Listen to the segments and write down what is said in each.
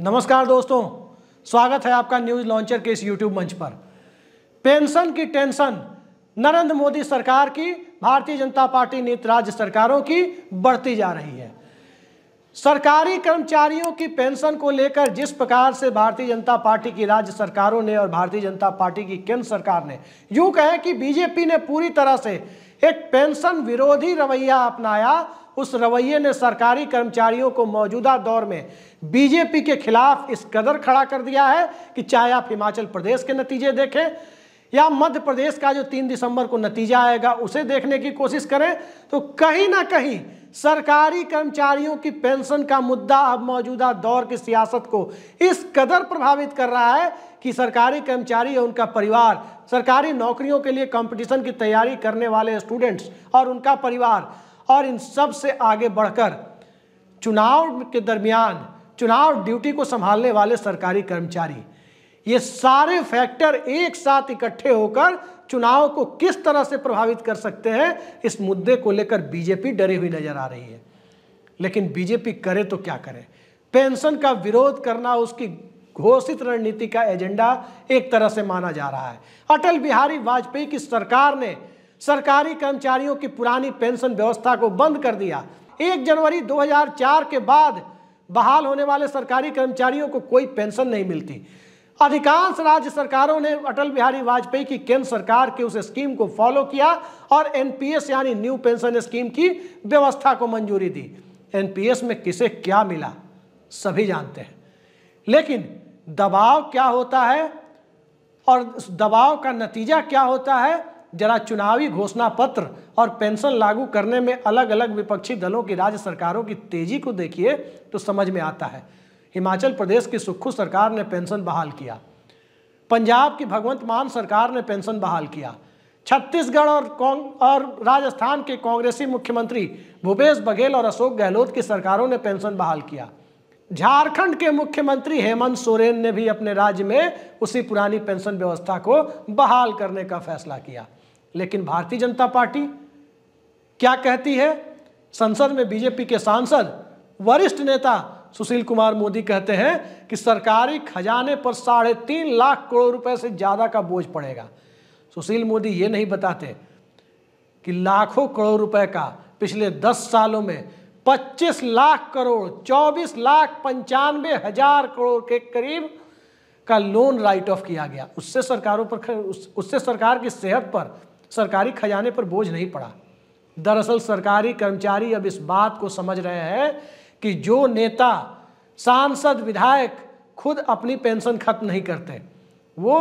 नमस्कार दोस्तों स्वागत है आपका न्यूज लॉन्चर के इस यूट्यूब मंच पर पेंशन की टेंशन नरेंद्र मोदी सरकार की भारतीय जनता पार्टी नीत राज्य सरकारों की बढ़ती जा रही है सरकारी कर्मचारियों की पेंशन को लेकर जिस प्रकार से भारतीय जनता पार्टी की राज्य सरकारों ने और भारतीय जनता पार्टी की केंद्र सरकार ने यूं कहें कि बीजेपी ने पूरी तरह से एक पेंशन विरोधी रवैया अपनाया उस रवैये ने सरकारी कर्मचारियों को मौजूदा दौर में बीजेपी के खिलाफ इस कदर खड़ा कर दिया है कि चाहे आप हिमाचल प्रदेश के नतीजे देखें या मध्य प्रदेश का जो तीन दिसंबर को नतीजा आएगा उसे देखने की कोशिश करें तो कहीं ना कहीं सरकारी कर्मचारियों की पेंशन का मुद्दा अब मौजूदा दौर की सियासत को इस कदर प्रभावित कर रहा है कि सरकारी कर्मचारी और उनका परिवार सरकारी नौकरियों के लिए कंपटीशन की तैयारी करने वाले स्टूडेंट्स और उनका परिवार और इन सब से आगे बढ़कर चुनाव के दरमियान चुनाव ड्यूटी को संभालने वाले सरकारी कर्मचारी ये सारे फैक्टर एक साथ इकट्ठे होकर चुनाव को किस तरह से प्रभावित कर सकते हैं इस मुद्दे को लेकर बीजेपी डरी हुई नजर आ रही है लेकिन बीजेपी करे तो क्या करे पेंशन का विरोध करना उसकी घोषित रणनीति का एजेंडा एक तरह से माना जा रहा है अटल बिहारी वाजपेयी की सरकार ने सरकारी कर्मचारियों की पुरानी पेंशन व्यवस्था को बंद कर दिया एक जनवरी 2004 के बाद बहाल होने वाले सरकारी कर्मचारियों को कोई पेंशन नहीं मिलती अधिकांश राज्य सरकारों ने अटल बिहारी वाजपेयी की केंद्र सरकार की उस स्कीम को फॉलो किया और एनपीएस यानी न्यू पेंशन स्कीम की व्यवस्था को मंजूरी दी एनपीएस में किसे क्या मिला सभी जानते हैं लेकिन दबाव क्या होता है और दबाव का नतीजा क्या होता है जरा चुनावी घोषणा पत्र और पेंशन लागू करने में अलग अलग विपक्षी दलों की राज्य सरकारों की तेजी को देखिए तो समझ में आता है हिमाचल प्रदेश की सुक्खू सरकार ने पेंशन बहाल किया पंजाब की भगवंत मान सरकार ने पेंशन बहाल किया छत्तीसगढ़ और और राजस्थान के कांग्रेसी मुख्यमंत्री भूपेश बघेल और अशोक गहलोत की सरकारों ने पेंशन बहाल किया झारखंड के मुख्यमंत्री हेमंत सोरेन ने भी अपने राज्य में उसी पुरानी पेंशन व्यवस्था को बहाल करने का फैसला किया लेकिन भारतीय जनता पार्टी क्या कहती है संसद में बीजेपी के सांसद वरिष्ठ नेता सुशील कुमार मोदी कहते हैं कि सरकारी खजाने पर साढ़े तीन लाख करोड़ रुपए से ज़्यादा का बोझ पड़ेगा सुशील मोदी ये नहीं बताते कि लाखों करोड़ रुपए का पिछले दस सालों में 25 लाख करोड़ 24 लाख पंचानवे हजार करोड़ के करीब का लोन राइट ऑफ किया गया उससे सरकारों पर उससे सरकार की सेहत पर सरकारी खजाने पर बोझ नहीं पड़ा दरअसल सरकारी कर्मचारी अब इस बात को समझ रहे हैं कि जो नेता सांसद विधायक खुद अपनी पेंशन खत्म नहीं करते वो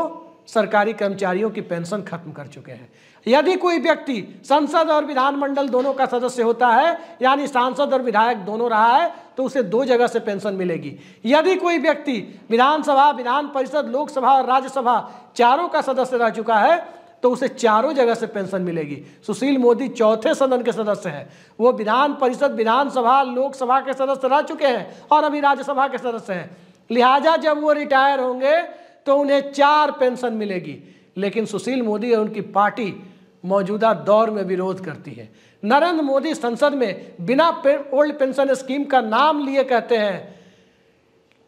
सरकारी कर्मचारियों की पेंशन खत्म कर चुके हैं यदि कोई व्यक्ति संसद और विधानमंडल दोनों का सदस्य होता है यानी सांसद और विधायक दोनों रहा है तो उसे दो जगह से पेंशन मिलेगी यदि कोई व्यक्ति विधानसभा विधान परिषद लोकसभा और राज्यसभा चारों का सदस्य रह चुका है तो उसे चारों जगह से पेंशन मिलेगी सुशील मोदी चौथे सदन के सदस्य हैं वो विधान परिषद विधानसभा लोकसभा के सदस्य रह चुके हैं और अभी राज्यसभा के सदस्य हैं लिहाजा जब वो रिटायर होंगे तो उन्हें चार पेंशन मिलेगी लेकिन सुशील मोदी और उनकी पार्टी मौजूदा दौर में विरोध करती है नरेंद्र मोदी संसद में बिना ओल्ड पेंशन स्कीम का नाम लिए कहते हैं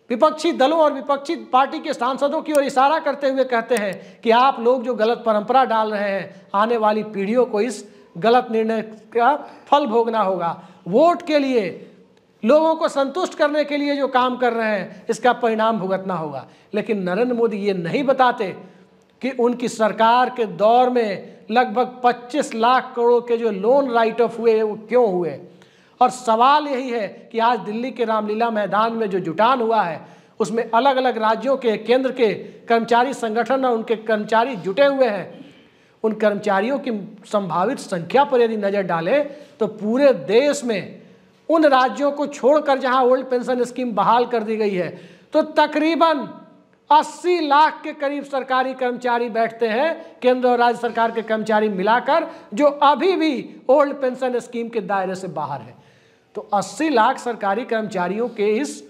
विपक्षी दलों और विपक्षी पार्टी के सांसदों की ओर इशारा करते हुए कहते हैं कि आप लोग जो गलत परंपरा डाल रहे हैं आने वाली पीढ़ियों को इस गलत निर्णय का फल भोगना होगा वोट के लिए लोगों को संतुष्ट करने के लिए जो काम कर रहे हैं इसका परिणाम भुगतना होगा लेकिन नरेंद्र मोदी ये नहीं बताते कि उनकी सरकार के दौर में लगभग 25 लाख करोड़ के जो लोन राइट ऑफ हुए वो क्यों हुए और सवाल यही है कि आज दिल्ली के रामलीला मैदान में जो जुटान हुआ है उसमें अलग अलग राज्यों के केंद्र के कर्मचारी संगठन और उनके कर्मचारी जुटे हुए हैं उन कर्मचारियों की संभावित संख्या पर यदि नज़र डालें तो पूरे देश में उन राज्यों को छोड़कर जहां ओल्ड पेंशन स्कीम बहाल कर दी गई है तो तकरीबन 80 लाख के करीब सरकारी कर्मचारी बैठते हैं केंद्र और राज्य सरकार के कर्मचारी मिलाकर जो अभी भी ओल्ड पेंशन स्कीम के दायरे से बाहर है तो 80 लाख सरकारी कर्मचारियों के इस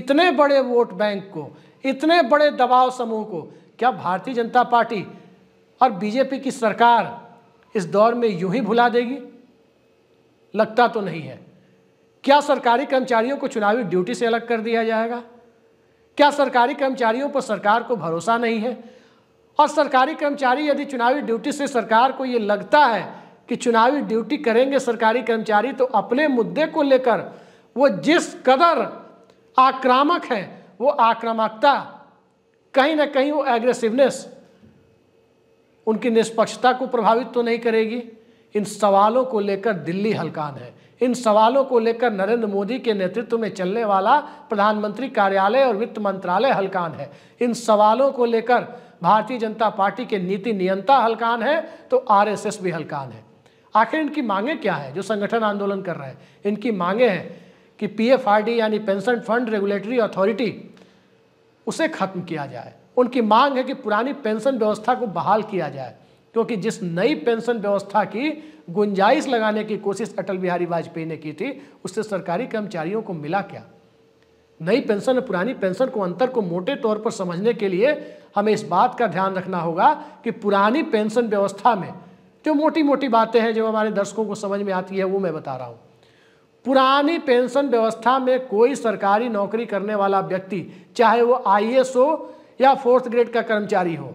इतने बड़े वोट बैंक को इतने बड़े दबाव समूह को क्या भारतीय जनता पार्टी और बीजेपी की सरकार इस दौर में यूं ही भुला देगी लगता तो नहीं है क्या सरकारी कर्मचारियों को चुनावी ड्यूटी से अलग कर दिया जाएगा क्या सरकारी कर्मचारियों पर सरकार को भरोसा नहीं है और सरकारी कर्मचारी यदि चुनावी ड्यूटी से सरकार को ये लगता है कि चुनावी ड्यूटी करेंगे सरकारी कर्मचारी तो अपने मुद्दे को लेकर वो जिस कदर आक्रामक है वो आक्रामकता कहीं ना कहीं वो एग्रेसिवनेस उनकी निष्पक्षता को प्रभावित तो नहीं करेगी इन सवालों को लेकर दिल्ली हलकान है इन सवालों को लेकर नरेंद्र मोदी के नेतृत्व में चलने वाला प्रधानमंत्री कार्यालय और वित्त मंत्रालय हलकान है इन सवालों को लेकर भारतीय जनता पार्टी के नीति नियंता हलकान है तो आरएसएस भी हलकान है आखिर इनकी मांगे क्या है जो संगठन आंदोलन कर रहे हैं इनकी मांगे हैं कि पीएफआरडी यानी पेंशन फंड रेगुलेटरी अथॉरिटी उसे खत्म किया जाए उनकी मांग है कि पुरानी पेंशन व्यवस्था को बहाल किया जाए क्योंकि जिस नई पेंशन व्यवस्था की गुंजाइश लगाने की कोशिश अटल बिहारी वाजपेयी ने की थी उससे सरकारी कर्मचारियों को मिला क्या नई पेंशन और पुरानी पेंशन को अंतर को मोटे तौर पर समझने के लिए हमें इस बात का ध्यान रखना होगा कि पुरानी पेंशन व्यवस्था में जो मोटी मोटी बातें हैं जो हमारे दर्शकों को समझ में आती है वो मैं बता रहा हूँ पुरानी पेंशन व्यवस्था में कोई सरकारी नौकरी करने वाला व्यक्ति चाहे वो आई हो या फोर्थ ग्रेड का कर्मचारी हो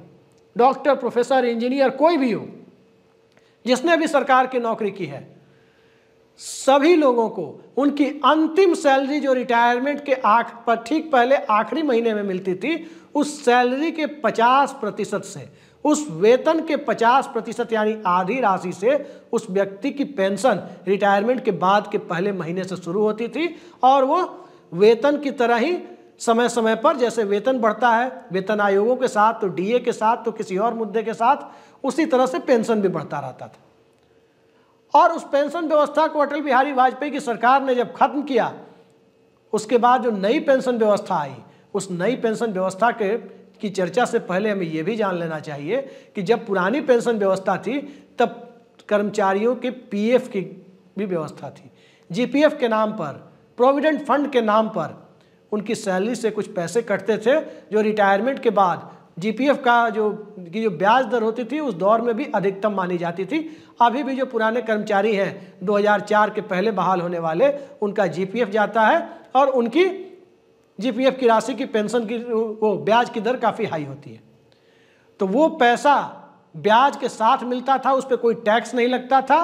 डॉक्टर प्रोफेसर इंजीनियर कोई भी हो जिसने भी सरकार की नौकरी की है सभी लोगों को उनकी अंतिम सैलरी जो रिटायरमेंट के आख पर ठीक पहले आखिरी महीने में मिलती थी उस सैलरी के 50 प्रतिशत से उस वेतन के 50 प्रतिशत यानी आधी राशि से उस व्यक्ति की पेंशन रिटायरमेंट के बाद के पहले महीने से शुरू होती थी और वो वेतन की तरह ही समय समय पर जैसे वेतन बढ़ता है वेतन आयोगों के साथ तो डीए के साथ तो किसी और मुद्दे के साथ उसी तरह से पेंशन भी बढ़ता रहता था और उस पेंशन व्यवस्था को अटल बिहारी वाजपेयी की सरकार ने जब खत्म किया उसके बाद जो नई पेंशन व्यवस्था आई उस नई पेंशन व्यवस्था के की चर्चा से पहले हमें यह भी जान लेना चाहिए कि जब पुरानी पेंशन व्यवस्था थी तब कर्मचारियों के पीएफ की भी व्यवस्था थी जीपीएफ के नाम पर प्रोविडेंट फंड के नाम पर उनकी सैलरी से कुछ पैसे कटते थे जो रिटायरमेंट के बाद जीपीएफ का जो की जो ब्याज दर होती थी उस दौर में भी अधिकतम मानी जाती थी अभी भी जो पुराने कर्मचारी हैं 2004 के पहले बहाल होने वाले उनका जीपीएफ जाता है और उनकी जीपीएफ की राशि की पेंशन की वो ब्याज की दर काफ़ी हाई होती है तो वो पैसा ब्याज के साथ मिलता था उस पर कोई टैक्स नहीं लगता था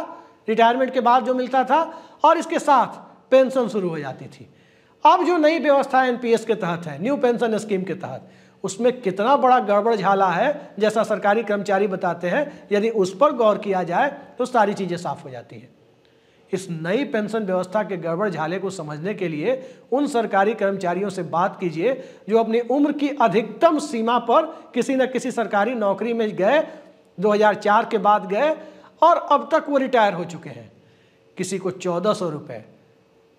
रिटायरमेंट के बाद जो मिलता था और इसके साथ पेंशन शुरू हो जाती थी अब जो नई व्यवस्था एनपीएस के तहत है न्यू पेंशन स्कीम के तहत उसमें कितना बड़ा गड़बड़ झाला है जैसा सरकारी कर्मचारी बताते हैं यदि उस पर गौर किया जाए तो सारी चीज़ें साफ हो जाती हैं इस नई पेंशन व्यवस्था के गड़बड़ झाले को समझने के लिए उन सरकारी कर्मचारियों से बात कीजिए जो अपनी उम्र की अधिकतम सीमा पर किसी न किसी सरकारी नौकरी में गए 2004 के बाद गए और अब तक वो रिटायर हो चुके हैं किसी को चौदह सौ रुपये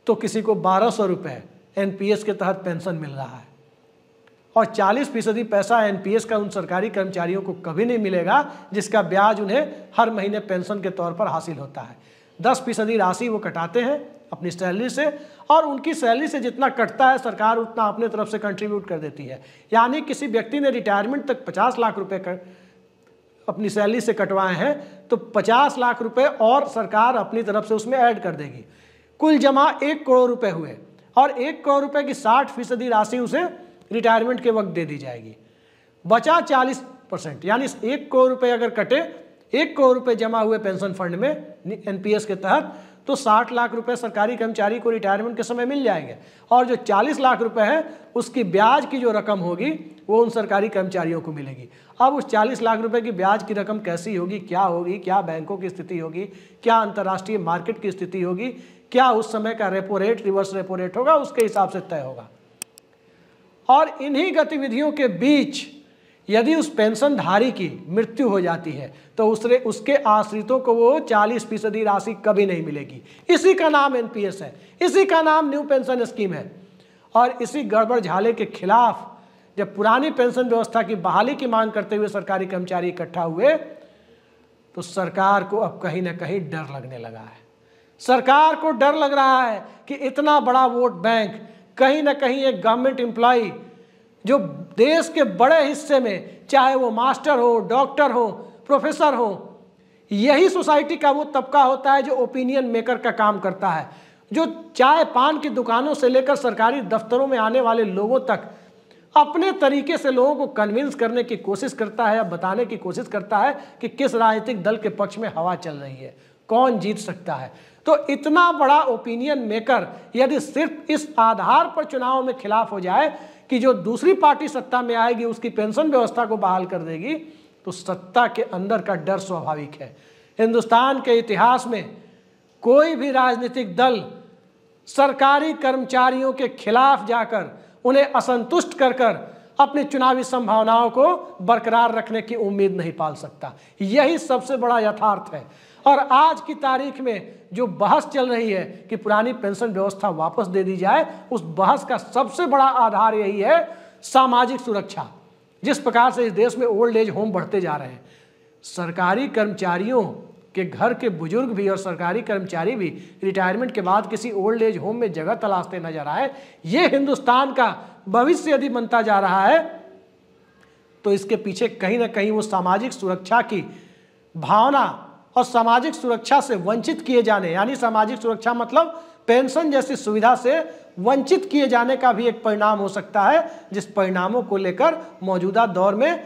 तो किसी को बारह सौ रुपये एनपीएस के तहत पेंशन मिल रहा है और 40 फीसदी पैसा एनपीएस का उन सरकारी कर्मचारियों को कभी नहीं मिलेगा जिसका ब्याज उन्हें हर महीने पेंशन के तौर पर हासिल होता है 10 फीसदी राशि वो कटाते हैं अपनी सैलरी से और उनकी सैलरी से जितना कटता है सरकार उतना अपने तरफ से कंट्रीब्यूट कर देती है यानी किसी व्यक्ति ने रिटायरमेंट तक पचास लाख रुपये कर अपनी सैलरी से कटवाए हैं तो पचास लाख रुपये और सरकार अपनी तरफ से उसमें ऐड कर देगी कुल जमा एक करोड़ रुपये हुए और एक करोड़ रुपए की साठ फीसदी राशि उसे रिटायरमेंट के वक्त दे दी जाएगी बचा चालीस परसेंट यानी एक करोड़ रुपए अगर कटे एक करोड़ रुपए जमा हुए पेंशन फंड में एनपीएस के तहत तो 60 लाख रुपए सरकारी कर्मचारी को रिटायरमेंट के समय मिल जाएंगे और जो 40 लाख रुपए है उसकी ब्याज की जो रकम होगी वो उन सरकारी कर्मचारियों को मिलेगी अब उस 40 लाख रुपए की ब्याज की रकम कैसी होगी क्या होगी क्या बैंकों की स्थिति होगी क्या अंतर्राष्ट्रीय मार्केट की स्थिति होगी क्या उस समय का repo rate reverse repo rate होगा उसके हिसाब से तय होगा और इन्हीं गतिविधियों के बीच यदि उस पेंशनधारी की मृत्यु हो जाती है तो उसरे उसके आश्रितों को वो 40 फीसदी राशि कभी नहीं मिलेगी इसी का नाम एनपीएस है इसी का नाम न्यू पेंशन स्कीम है और इसी गड़बड़ झाले के खिलाफ जब पुरानी पेंशन व्यवस्था की बहाली की मांग करते हुए सरकारी कर्मचारी इकट्ठा हुए तो सरकार को अब कहीं ना कहीं डर लगने लगा है सरकार को डर लग रहा है कि इतना बड़ा वोट बैंक कहीं ना कहीं एक गवर्नमेंट एम्प्लॉ जो देश के बड़े हिस्से में चाहे वो मास्टर हो डॉक्टर हो प्रोफेसर हो यही सोसाइटी का वो तबका होता है जो ओपिनियन मेकर का काम करता है जो चाय पान की दुकानों से लेकर सरकारी दफ्तरों में आने वाले लोगों तक अपने तरीके से लोगों को कन्विंस करने की कोशिश करता है या बताने की कोशिश करता है कि किस राजनीतिक दल के पक्ष में हवा चल रही है कौन जीत सकता है तो इतना बड़ा ओपिनियन मेकर यदि सिर्फ इस आधार पर चुनाव में खिलाफ हो जाए कि जो दूसरी पार्टी सत्ता में आएगी उसकी पेंशन व्यवस्था को बहाल कर देगी तो सत्ता के अंदर का डर स्वाभाविक है हिंदुस्तान के इतिहास में कोई भी राजनीतिक दल सरकारी कर्मचारियों के खिलाफ जाकर उन्हें असंतुष्ट कर कर अपनी चुनावी संभावनाओं को बरकरार रखने की उम्मीद नहीं पाल सकता यही सबसे बड़ा यथार्थ है और आज की तारीख में जो बहस चल रही है कि पुरानी पेंशन व्यवस्था वापस दे दी जाए उस बहस का सबसे बड़ा आधार यही है सामाजिक सुरक्षा जिस प्रकार से इस देश में ओल्ड एज होम बढ़ते जा रहे हैं सरकारी कर्मचारियों के घर के बुजुर्ग भी और सरकारी कर्मचारी भी रिटायरमेंट के बाद किसी ओल्ड एज होम में जगह तलाशते नजर आए ये हिंदुस्तान का भविष्य यदि बनता जा रहा है तो इसके पीछे कहीं ना कहीं वो सामाजिक सुरक्षा की भावना और सामाजिक सुरक्षा से वंचित किए जाने यानी सामाजिक सुरक्षा मतलब पेंशन जैसी सुविधा से वंचित किए जाने का भी एक परिणाम हो सकता है जिस परिणामों को लेकर मौजूदा दौर में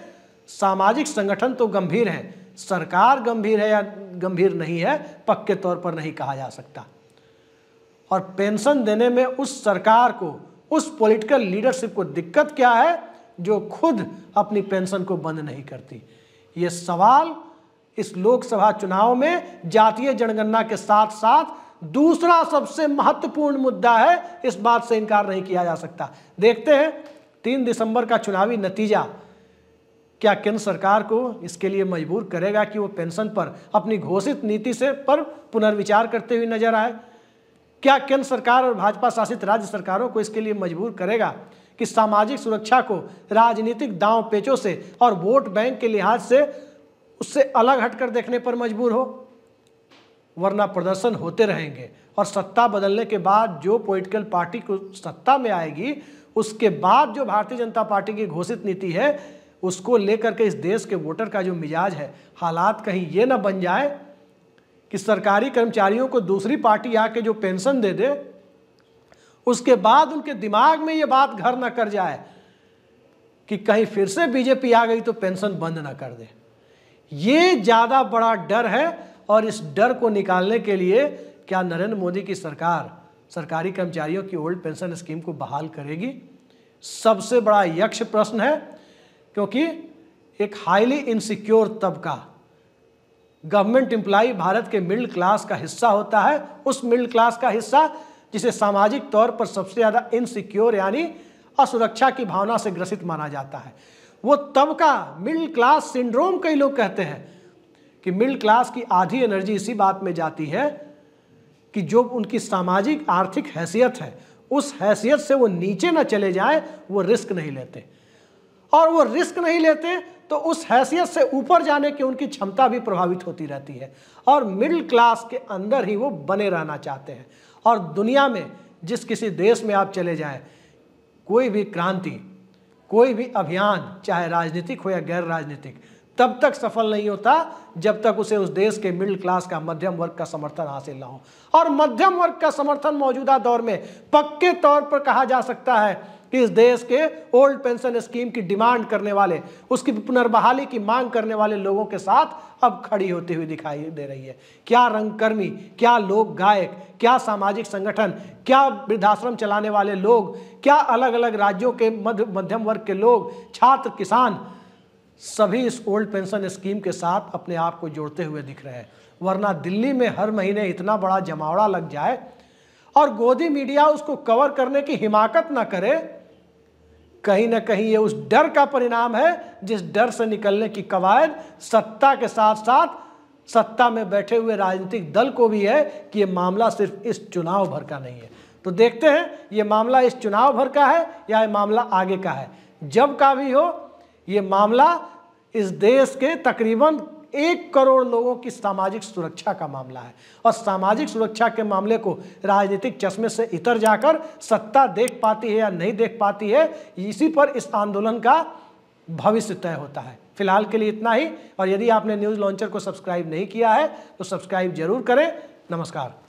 सामाजिक संगठन तो गंभीर हैं सरकार गंभीर है या गंभीर नहीं है पक्के तौर पर नहीं कहा जा सकता और पेंशन देने में उस सरकार को उस पॉलिटिकल लीडरशिप को दिक्कत क्या है जो खुद अपनी पेंशन को बंद नहीं करती ये सवाल इस लोकसभा चुनाव में जातीय जनगणना के साथ साथ दूसरा सबसे महत्वपूर्ण मुद्दा है इस बात से इनकार नहीं किया जा सकता देखते हैं तीन दिसंबर का चुनावी नतीजा क्या केंद्र सरकार को इसके लिए मजबूर करेगा कि वो पेंशन पर अपनी घोषित नीति से पर पुनर्विचार करते हुए नजर आए क्या केंद्र सरकार और भाजपा शासित राज्य सरकारों को इसके लिए मजबूर करेगा कि सामाजिक सुरक्षा को राजनीतिक दांव पेचों से और वोट बैंक के लिहाज से उससे अलग हटकर देखने पर मजबूर हो वरना प्रदर्शन होते रहेंगे और सत्ता बदलने के बाद जो पॉलिटिकल पार्टी को सत्ता में आएगी उसके बाद जो भारतीय जनता पार्टी की घोषित नीति है उसको लेकर के इस देश के वोटर का जो मिजाज है हालात कहीं ये ना बन जाए कि सरकारी कर्मचारियों को दूसरी पार्टी आके जो पेंशन दे दे उसके बाद उनके दिमाग में ये बात घर ना कर जाए कि कहीं फिर से बीजेपी आ गई तो पेंशन बंद ना कर दे ये ज़्यादा बड़ा डर है और इस डर को निकालने के लिए क्या नरेंद्र मोदी की सरकार सरकारी कर्मचारियों की ओल्ड पेंशन स्कीम को बहाल करेगी सबसे बड़ा यक्ष प्रश्न है क्योंकि एक हाईली इनसिक्योर तबका गवर्नमेंट एम्प्लाई भारत के मिडिल क्लास का हिस्सा होता है उस मिडिल क्लास का हिस्सा जिसे सामाजिक तौर पर सबसे ज़्यादा इनसिक्योर यानी असुरक्षा की भावना से ग्रसित माना जाता है वो तबका मिडिल क्लास सिंड्रोम कई लोग कहते हैं कि मिडिल क्लास की आधी एनर्जी इसी बात में जाती है कि जो उनकी सामाजिक आर्थिक हैसियत है उस हैसियत से वो नीचे ना चले जाए वो रिस्क नहीं लेते और वो रिस्क नहीं लेते तो उस हैसियत से ऊपर जाने की उनकी क्षमता भी प्रभावित होती रहती है और मिडिल क्लास के अंदर ही वो बने रहना चाहते हैं और दुनिया में जिस किसी देश में आप चले जाएं कोई भी क्रांति कोई भी अभियान चाहे राजनीतिक हो या गैर राजनीतिक तब तक सफल नहीं होता जब तक उसे उस देश के मिडिल क्लास का मध्यम वर्ग का समर्थन हासिल ना हो और मध्यम वर्ग का समर्थन मौजूदा दौर में पक्के तौर पर कहा जा सकता है इस देश के ओल्ड पेंशन स्कीम की डिमांड करने वाले उसकी पुनर्बहाली की मांग करने वाले लोगों के साथ अब खड़ी होती हुई दिखाई दे रही है क्या रंगकर्मी क्या लोक गायक क्या सामाजिक संगठन क्या वृद्धाश्रम चलाने वाले लोग क्या अलग अलग राज्यों के मध्य मध्यम वर्ग के लोग छात्र किसान सभी इस ओल्ड पेंशन स्कीम के साथ अपने आप को जोड़ते हुए दिख रहे हैं वरना दिल्ली में हर महीने इतना बड़ा जमावड़ा लग जाए और गोदी मीडिया उसको कवर करने की हिमाकत ना करे कहीं ना कहीं ये उस डर का परिणाम है जिस डर से निकलने की कवायद सत्ता के साथ साथ सत्ता में बैठे हुए राजनीतिक दल को भी है कि ये मामला सिर्फ इस चुनाव भर का नहीं है तो देखते हैं ये मामला इस चुनाव भर का है या ये मामला आगे का है जब का भी हो ये मामला इस देश के तकरीबन एक करोड़ लोगों की सामाजिक सुरक्षा का मामला है और सामाजिक सुरक्षा के मामले को राजनीतिक चश्मे से इतर जाकर सत्ता देख पाती है या नहीं देख पाती है इसी पर इस आंदोलन का भविष्य तय होता है फिलहाल के लिए इतना ही और यदि आपने न्यूज़ लॉन्चर को सब्सक्राइब नहीं किया है तो सब्सक्राइब जरूर करें नमस्कार